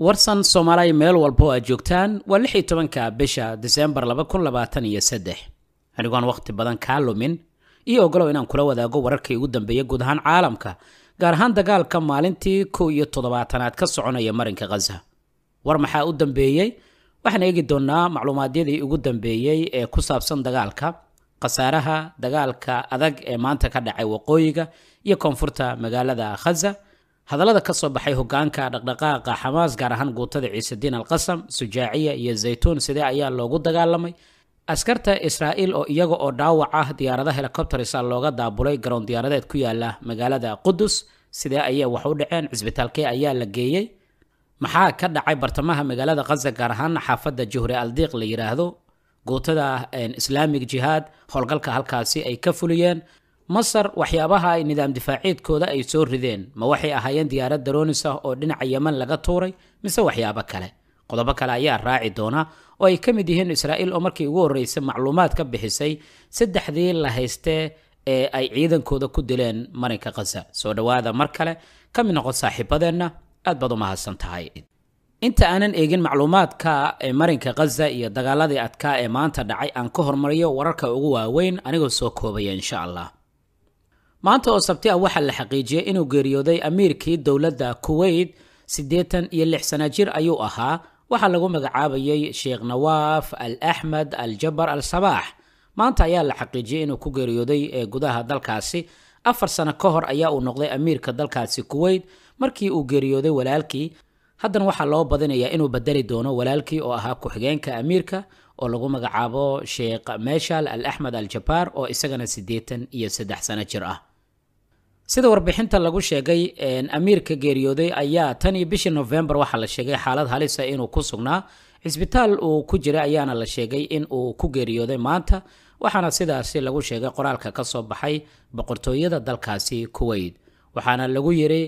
warsan soomaaliya meel walba oo aad joogtaan waa lix iyo tobanka bisha disembar laba kun labaatan iyo saddex anigoon wakhti badan kaa lumin iyo ogolow inaan kula wadaago wararkii ugu dambeeya guud ahaan caalamka gaar ahaan dagaalka maalintii kow iyo toddobaatanaad ka soconaya marinka khaza war maxaa u dambeeyey waxaan eegi doonnaa macluumaadyadii ugu dambeeyey ee ku saabsan dagaalka khasaaraha dagaalka adag ee maanta ka dhacay waqooyiga iyo koonfurta magaalada khaza hadallada ka soo baxay hogaanka dhaqdhaqaaqa xamaas gaar ahaan guutada ciisediin alqasam sujaaciya iyo zaytuun sidee ayaa loogu dagaalamay askarta israa'iil oo iyaga oo dhaawac ah diyaarada helikobtersa looga daabulay garoon diyaaradeed ku yaala magaalada qudus sidee ayay wax u dhaceen cisbitaalkee ayaa la geeyey maxaa ka dhacay bartamaha magaalada khaza gaar ahaan xaafadda juhre aldiiq la yiraahdo guutada islaamic jihaad howlgalka halkaasi ay ka fuliyeen masar waxyaabaha ay nidaam difaaceedkooda ay soo rideen ma waxay ahaayeen diyaarad daroonis ah oo dhinaca yeman laga tuuray mise waxyaabo kale qodobo kale ayaa raaci doona oo ay ka mid yihiin israa'iil oo markii ugu horreysay macluumaad ka bixisay saddexdii la haystee ee ay ciidankooda ku dileen marinka khaza soo dhowaada mar kale ka mid noqon saaxiibadeenna aad baad u mahadsan tahay inta aanan eegin macluumaadka ee marinka khaza iyo dagaaladii adkaa ee maanta dhacay aan ka hormariyo wararka ugu waaweyn anigoo soo koobaya insha allah maanta oo sabti ah waxaa la xaqiijiyey inuu geeriyooday amiirkii dowladda kuweyt siddeetan iyo lix sana jir ayuu ahaa waxaa lagu magacaabayay sheekh nawaaf al axmed al jabar al sabaax maanta ayaa la xaqiijiyey inuu ku geeriyooday ee eh, gudaha dalkaasi afar sano ka hor ayaa uu noqday amiirka dalkaasi kuweyt markii uu geeriyooday walaalkii haddana waxaa loo badinayaa inuu bedeli doono walaalkii oo ahaa ku-xigeenka amiirka oo lagu magacaabo sheekh meshal al axmed al jabaar oo isagana siddeetan iyo saddex sano jir ah sida warbixinta lagu sheegay amiirka geeriyooday ayaa tan iyo bishii novembar waxaa la sheegay xaalad halisa ah inuu ku sugnaa cisbitaal uu ku jiray ayaana la sheegay in uu ku geeriyooday maanta waxaana sidaasi lagu sheegay qoraalka ka soo baxay boqortooyada dalkaasi kuweyt waxaana lagu yiri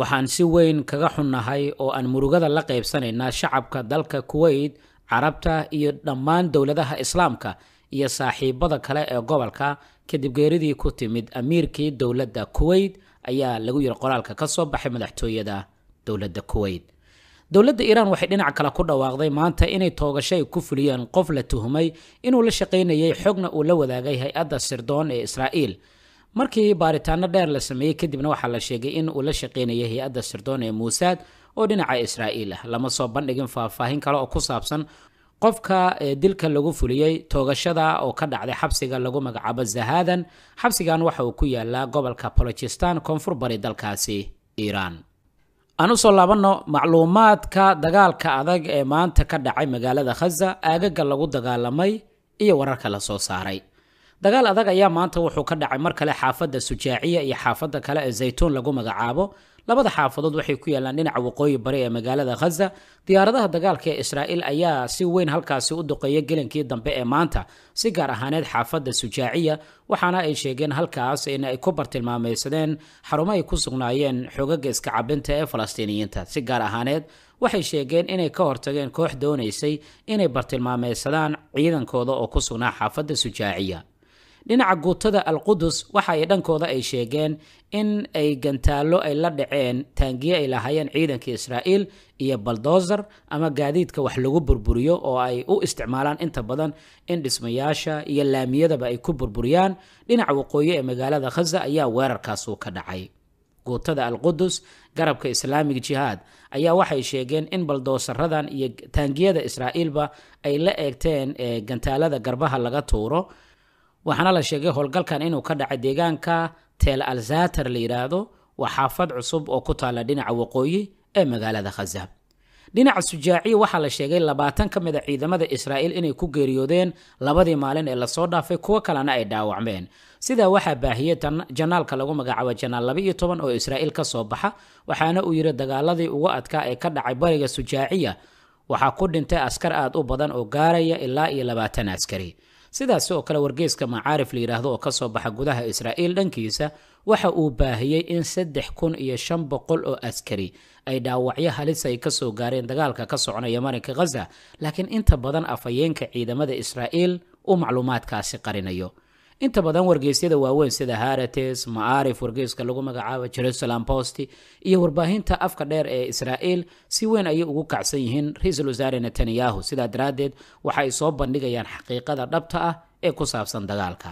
waxaan si weyn kaga xunnahay oo aan murugada la qaybsanaynaa shacabka dalka kuweyt carabta iyo dhammaan dowladaha islaamka iyo saaxiibada kale ee gobolka kadib geeridii ku timid amiirkii dowladda kuweyt ayaa lagu yiri qoraalka ka soo baxay madaxtooyada dowladda kuweyt dowladda iiraan waxay dhinac kale ku dhawaaqday maanta inay toogasho ay ku fuliyeen qof la tuhmay inuu la shaqaynayay xogna uu la wadaagay hay-adda sirdoon ee israa'iil markii baaritaano dheer la sameeyey kadibna waxaa la sheegay in uu la shaqaynayay hay-adda sirdoon ee muusaad oo dhinaca israa'iil ah lama soo bandhigin faahfaahin kale oo ku saabsan qofka dilka lagu fuliyey toogashada oo ka dhacday xabsiga lagu magacaabo zahadan xabsigan waxa uu ku yaalaa gobolka bolochistan koonfur bari dalkaasi iiraan aan usoo laabanno macluumaadka dagaalka adag ee maanta ka dhacay magaalada khaza aagaga lagu dagaalamay iyo wararka la soo saaray dagaal adag ayaa maanta wuxuu ka dhacay mar kale xaafadda sujaaciya iyo xaafadda kale ee zaytuun lagu magacaabo labada xaafadood waxay ku yaalaan dhinaca waqooyi bari ee magaalada khaza diyaaradaha dagaalka ee israa'iil ayaa si weyn halkaasi u duqeeya gelinkii dambe ee maanta si gaar ahaaneed xaafadda sujaaciya waxaana ay sheegeen halkaas in ay ku bartilmaamaysadeen xarumo ay ku sugnaayeen xoogagga iskacabinta ee falastiiniyiinta si gaar ahaaneed waxay sheegeen inay ka hortageen koox doonaysay inay bartilmaameysadaan ciidankooda oo ku sugnaa xaafadda sujaaciya dhinaca guutada alqudus waxa ay dhankooda ay sheegeen in ay gantaallo ay la dhaceen taangiye ay lahaayeen ciidanka israa'iil iyo baldozer ama gaadiidka wax lagu burburiyo oo ay u isticmaalaan inta badan in dhismayaasha iyo laamiyadaba ay ku burburiyaan dhinaca waqooyi ee magaalada khaza ayaa weerarkaasu ka dhacay guutada alqudus garabka islaamig jihaad ayaa waxay sheegeen in baldoosaradan iyo taangiyada israa'iilba ay la eegteen gantaalada garbaha laga tuuro waxaana la sheegay howlgalkan inuu ka dhacay deegaanka teel alzatar la yidhaahdo waa xaafad cusub oo ku taalla dhinaca waqooyi ee magaalada khaza dhinaca sujaaciya waxaa la sheegay labaatan ka mid a ciidamada israa'iil inay ku geeriyoodeen labadii maalin ee lasoo dhaafay kuwo kalena ay dhaawacmeen sidaa waxaa baahiyey janaalka lagu magacaabo janaal laba iyo toban oo israa'iil ka soo baxa waxaana uu yidhi dagaaladii ugu adkaa ee ka dhacay bariga sujaaciya waxaa ku dhintay askar aad u badan oo gaaraya ilaa iyo labaatan askari sidaas oo kale wargeeska macaarif la yidhaahdo oo kasoo baxa gudaha israa'iil dhankiisa waxa uu baahiyey in saddex kun iyo shan boqol oo askari ay dhaawacyo halis ay kasoo gaareen dagaalka ka soconaya marinka khaza laakiin inta badan afhayeenka ciidamada israa'iil uu macluumaadkaasi qarinayo inta badan wargeysyada waaweyn sida harates macaarif wargeyska lagu magacaabo jerusalem bost iyo warbaahinta afka dheer ee israa'el si weyn ayay ugu kacsan yihiin ra-iisul wasaare netanyahu sidaa daraaddeed waxa ay soo bandhigayaan xaqiiqada dhabta ah ee ku saabsan dagaalka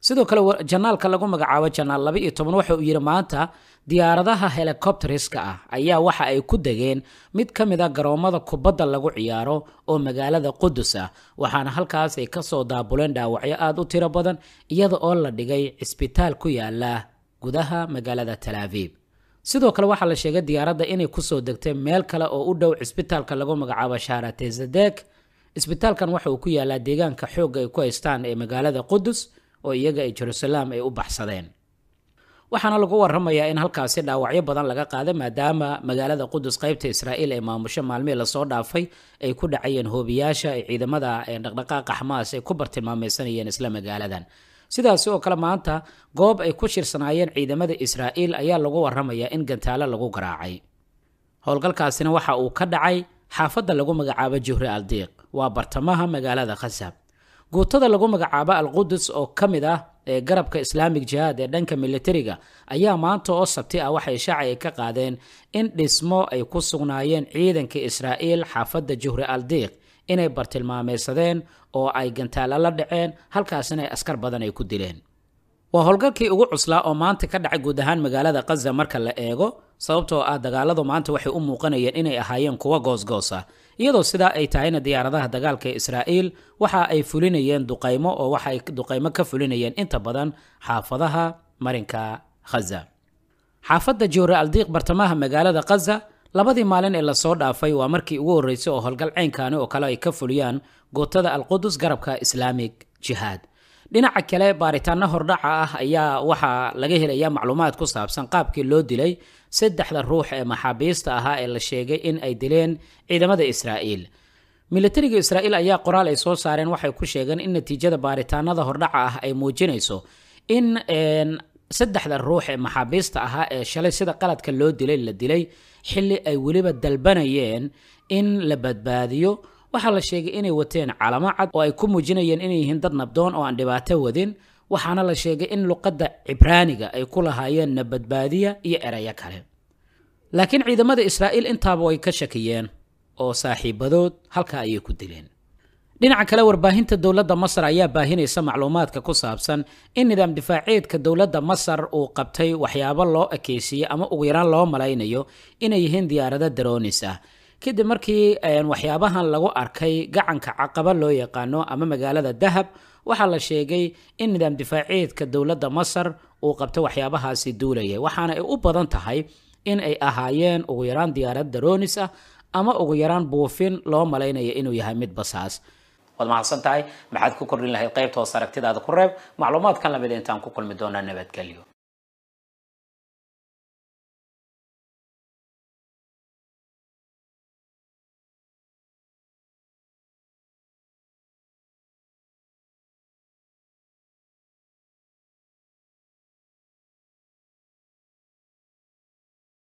sidoo kale janaalka lagu magacaabo janaal laba iyo toban waxa uu yidhi maanta diyaaradaha helicopteriska ah ayaa waxa ay ku degeen mid ka mid a ah garoommada kubadda lagu ciyaaro oo magaalada qudus ah waxaana halkaasay ka soo daabuleen dhaawacyo aad u tiro badan iyada oo la dhigay cisbitaal ku yaala gudaha magaalada talaabiib sidoo kale waxaa la sheegay diyaaradda inay kusoo degtay meel kale oo u dhow cisbitaalka lagu magacaabo shaaratesadek cisbitaalkan waxa uu ku yaalaa deegaanka xoogga ay ku haystaan ee magaalada qudus oo iyaga ay jerusalem ay u baxsadeen waxaana lagu waramayaa in halkaasi dhaawacyo badan laga qaaday maadaama magaalada qudus qaybta israa'iil ee maamusho maalmihii lasoo dhaafay ay ku dhacayeen hoobiyaasha ay ciidamada dhaqdhaqaaqa xamaas ay ku bartilmaamaysanayeen isla magaaladan sidaasi oo kale maanta goob ay ku shirsanaayeen ciidamada israa'iil ayaa lagu waramayaa in gantaalo lagu garaacay howlgalkaasina waxa uu ka dhacay xaafadda lagu magacaabo juhri aldiiq waa bartamaha magaalada khasab guutada lagu magacaabo alqudus oo ka mid ah ee garabka islaamic jihaad ee dhanka militariga ayaa maanta oo sabti ah waxay shaaci ay ka qaadeen in dhismo ay ku sugnaayeen ciidanka israa'iil xaafadda juhri aldiiq inay bartilmaameysadeen oo ay gantaalo la dhaceen halkaasina askar badan ay ku dileen waa howlgalkii ugu cuslaa oo maanta ka dhacay guud ahaan magaalada khaza marka la eego sababtoo ah dagaaladu maanta waxay u muuqanayeen inay ahaayeen kuwo goosgoosa iyadoo sidaa ay tahayna diyaaradaha dagaalka ee israa'iil waxa ay fulinayeen duqaymo oo waxa duqaymo ka fulinayeen inta badan xaafadaha marinka khaza xaafadda jowre aldiiq bartamaha magaalada khaza labadii maalin ee lasoo dhaafay waa markii ugu horreysay oo howlgal ceynkani oo kale ay ka fuliyaan gootada alqudus garabka islaamig jihaad dhinaca kale baaritaano hordhaca ah ayaa waxaa laga helaya macluumaad ku saabsan qaabkii loo dilay saddexda ruux ee maxaabiista ahaa ee la sheegay in ay dileen ciidamada israa'iil militariga israa'iil ayaa qoraal ay soo saareen waxay ku sheegeen in natiijada baaritaanada hordhaca ah ay muujinayso in saddexda ruux ee maxaabiista ahaa ee shalay sida qaladka loo dilay la dilay xilli ay weliba dalbanayeen in la badbaadiyo waxaa la sheegay inay wateen calamo cad oo ay ku muujinayeen inay yihiin dad nabdoon oo aan dhibaato wadin waxaana la sheegay in luqadda cibraaniga ay ku lahaayeen nabadbaadiya iyo erayo kale laakiin ciidamada israa'iil intaaba way ka shakiyeen oo saaxiibadood halkaa ayay ku dileen dhinaca kale warbaahinta dowladda masar ayaa baahinaysa macluumaadka ku saabsan in nidaam difaaceedka dowladda masar uu qabtay waxyaabo loo ekeysiiyey ama ugu yaraan loo malaynayo inay yihiin diyaarado daroonis ah kadib markii waxyaabahan lagu arkay gacanka caqaba loo yaqaano ama magaalada dahab waxaa la sheegay in nidaam difaaceedka dowladda masar uu qabto waxyaabahaasi duulaya waxaana ay u badan tahay in ay ahaayeen ugu yaraan diyaarad daroonis ah ama ugu yaraan buufin loo malaynayo inuu yahay mid basaas waad mahadsan tahay maxaad ku kordhin lahayd qaybta hoos aragtidaada ku reeb macluumaadkan lamid ah intaan ku kulmi doonaa nabadgelyo